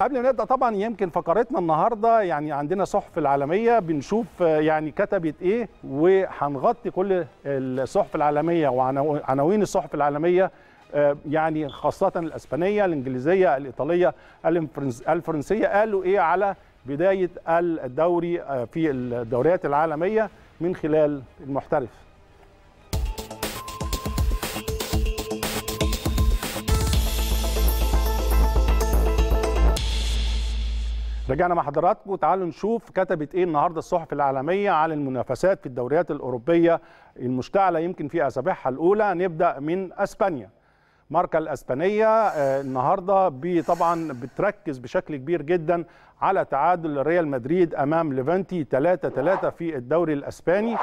قبل ما نبدا طبعا يمكن فقرتنا النهارده يعني عندنا صحف العالميه بنشوف آه، يعني كتبت ايه وهنغطي كل الصحف العالميه وعناوين الصحف العالميه آه، يعني خاصه الاسبانيه الانجليزيه الايطاليه الفرنسيه قالوا ايه على بدايه الدوري آه، في الدوريات العالميه من خلال المحترف رجعنا مع حضراتكم وتعالوا نشوف كتبت ايه النهارده الصحف العالميه عن المنافسات في الدوريات الاوروبيه المشتعله يمكن في اسابيعها الاولى نبدا من اسبانيا ماركا الاسبانيه آه، النهارده طبعا بتركز بشكل كبير جدا على تعادل ريال مدريد امام ليفانتي 3 3 في الدوري الاسباني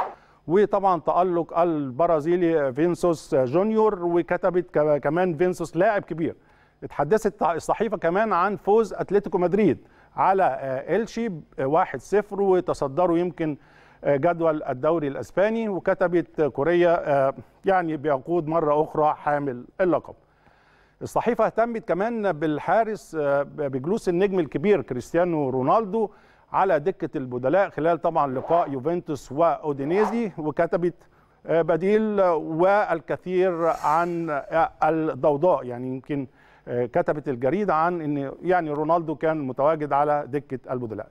وطبعا تالق البرازيلي فينسوس جونيور وكتبت كمان فينسوس لاعب كبير اتحدثت الصحيفه كمان عن فوز اتلتيكو مدريد على آه، إلشي 1-0 آه، وتصدروا يمكن آه، جدول الدوري الاسباني وكتبت كوريا يعني بيقود مره اخرى حامل اللقب. الصحيفه اهتمت كمان بالحارس بجلوس النجم الكبير كريستيانو رونالدو على دكه البدلاء خلال طبعا لقاء يوفنتوس واودينيزي وكتبت بديل والكثير عن الضوضاء يعني يمكن آه، كتبت الجريده عن ان يعني رونالدو كان متواجد على دكه البدلاء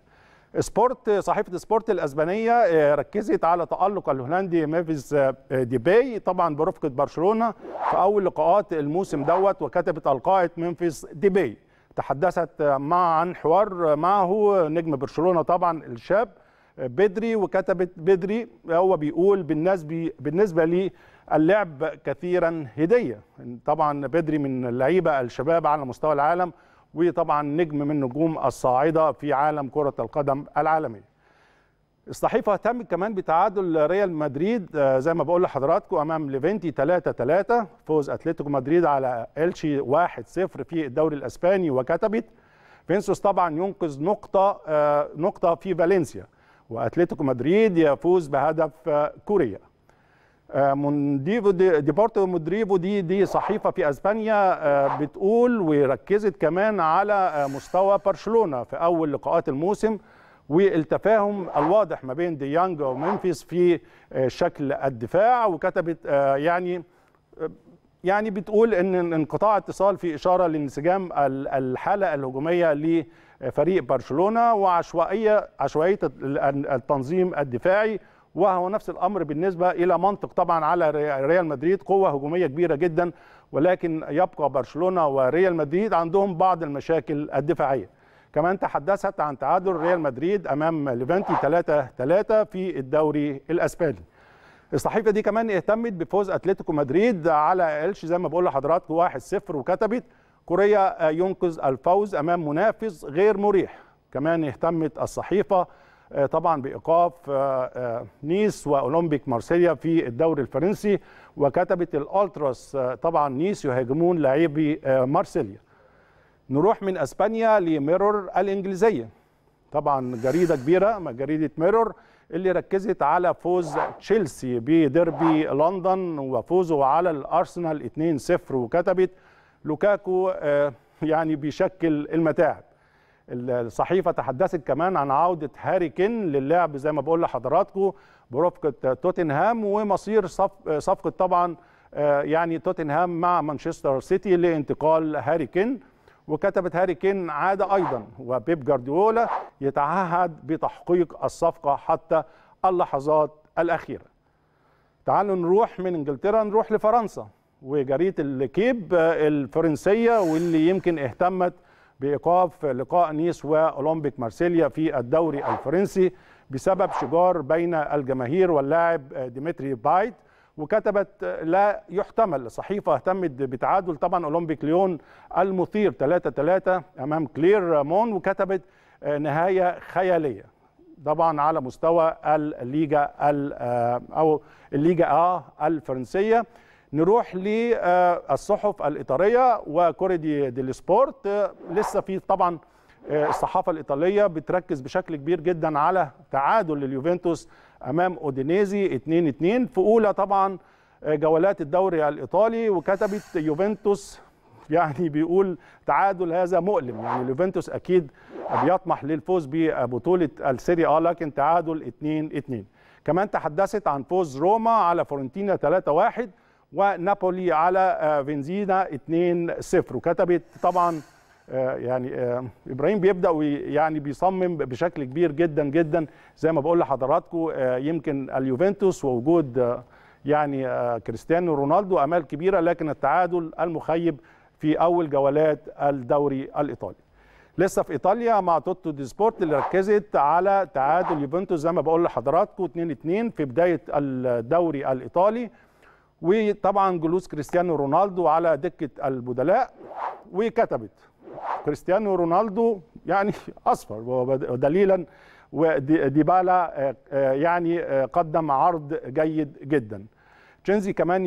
سبورت صحيفه سبورت الاسبانيه آه، ركزت على تالق الهولندي ميفيز آه، ديباي طبعا برفقه برشلونه في اول لقاءات الموسم دوت وكتبت القائه دي ديباي تحدثت مع عن حوار معه نجم برشلونه طبعا الشاب بدري وكتبت بدري هو بيقول بالنسبه بالنسبه لي اللعب كثيرا هديه طبعا بدري من اللعيبه الشباب على مستوى العالم وطبعا نجم من نجوم الصاعده في عالم كره القدم العالمي الصحيفه اهتمت كمان بتعادل ريال مدريد آه، زي ما بقول لحضراتكم امام ليفنتي 3 3 فوز اتلتيكو مدريد على الشي 1 0 في الدوري الاسباني وكتبت فينسوس طبعا ينقذ نقطه آه، نقطه في فالنسيا واتلتيكو مدريد يفوز بهدف آه، كوريا آه، مونديفو دي ديبورتو مودريفو دي دي صحيفه في اسبانيا آه، بتقول وركزت كمان على مستوى برشلونه في اول لقاءات الموسم والتفاهم الواضح ما بين ديانج دي وممفيس في شكل الدفاع وكتبت يعني يعني بتقول ان انقطاع اتصال في اشاره لانسجام الحاله الهجوميه لفريق برشلونه وعشوائيه عشوائيه التنظيم الدفاعي وهو نفس الامر بالنسبه الى منطق طبعا على ريال مدريد قوه هجوميه كبيره جدا ولكن يبقى برشلونه وريال مدريد عندهم بعض المشاكل الدفاعيه كمان تحدثت عن تعادل ريال مدريد امام ليفانتي 3 3 في الدوري الاسباني الصحيفه دي كمان اهتمت بفوز اتلتيكو مدريد على الش زي ما بقول لحضراتكم 1-0 وكتبت كوريا ينقذ الفوز امام منافس غير مريح كمان اهتمت الصحيفه آه، طبعا بايقاف آه، آه، نيس واولمبيك مارسيليا في الدوري الفرنسي وكتبت الالتراس طبعا نيس يهاجمون لاعبي مارسيليا نروح من اسبانيا لميرور الانجليزيه طبعا جريده كبيره جريده ميرور اللي ركزت على فوز تشيلسي بديربي لندن وفوزه على الارسنال 2-0 وكتبت لوكاكو آه، يعني بيشكل المتاعب الصحيفه تحدثت كمان عن عوده هاري كين للعب زي ما بقول لحضراتكم برفقه توتنهام ومصير صفقه طبعا آه، يعني توتنهام مع مانشستر سيتي لانتقال هاري كين وكتبت هاري كين عادة أيضا وبيب جارديولا يتعهد بتحقيق الصفقة حتى اللحظات الأخيرة تعالوا نروح من إنجلترا نروح لفرنسا وجريدة الكيب الفرنسية واللي يمكن اهتمت بإيقاف لقاء نيس وأولمبيك مارسيليا في الدوري الفرنسي بسبب شجار بين الجماهير واللاعب ديمتري بايت وكتبت لا يحتمل صحيفة اهتمت بتعادل طبعا أولمبيك ليون المثير 3-3 أمام كلير مون وكتبت آه، نهاية خيالية طبعا على مستوى الليجا آه، أو الليجا آه الفرنسية نروح للصحف آه، الإيطالية وكوريدي دي سبورت لسه في طبعا آه، الصحافه الايطاليه بتركز بشكل كبير جدا على تعادل اليوفنتوس امام اودينيزي 2 2 في اولى طبعا آه، جولات الدوري الايطالي وكتبت يوفنتوس يعني بيقول تعادل هذا مؤلم يعني اليوفنتوس اكيد بيطمح للفوز ببطوله السيري اه لكن تعادل 2 2 كمان تحدثت عن فوز روما على فورنتينا 3 1 ونابولي على آه، فينزينا 2 0 وكتبت طبعا آه، يعني آه، ابراهيم بيبدا يعني بيصمم بشكل كبير جدا جدا زي ما بقول لحضراتكم آه، يمكن اليوفنتوس ووجود يعني كريستيانو رونالدو امال كبيره لكن التعادل المخيب في اول جولات الدوري الايطالي لسه في ايطاليا مع توتو دي سبورت اللي ركزت على تعادل يوفنتوس زي ما بقول لحضراتكم 2 2 في بدايه الدوري الايطالي وطبعا جلوس كريستيانو رونالدو على دكه البدلاء وكتبت كريستيانو رونالدو يعني اصفر ودليلا وديبالا آه، آه، يعني آه، قدم عرض جيد جدا تشينزي كمان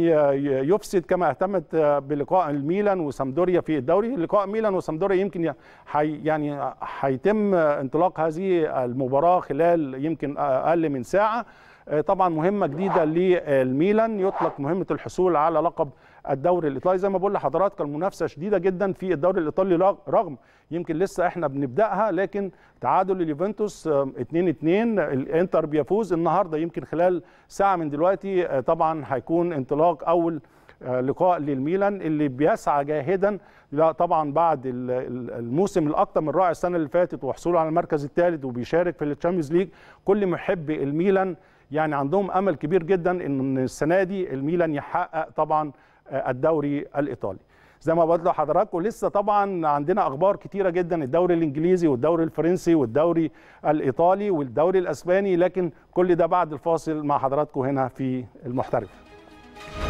يفسد كما اهتمت بلقاء الميلان وسامدوريا في الدوري لقاء ميلان وسامدوريا يمكن حي يعني هيتم انطلاق هذه المباراه خلال يمكن اقل من ساعه آه، طبعا مهمه جديده للميلان يطلق مهمه الحصول على لقب الدوري الايطالي زي ما بقول لحضراتك المنافسه شديده جدا في الدوري الايطالي رغم يمكن لسه احنا بنبداها لكن تعادل اليوفنتوس 2-2 آه، الانتر بيفوز النهارده يمكن خلال ساعه من دلوقتي آه، طبعا هيكون انطلاق اول لقاء للميلان اللي بيسعى جاهدا لا طبعا بعد الموسم الاكثر من رائع السنه اللي فاتت وحصوله على المركز الثالث وبيشارك في التشامبيونز ليج كل محبي الميلان يعني عندهم امل كبير جدا ان السنه دي الميلان يحقق طبعا آه، الدوري الايطالي زي ما بقول لحضراتكم لسه طبعا عندنا اخبار كتيره جدا الدوري الانجليزي والدوري الفرنسي والدوري الايطالي والدوري الاسباني لكن كل ده بعد الفاصل مع حضراتكم هنا في المحترف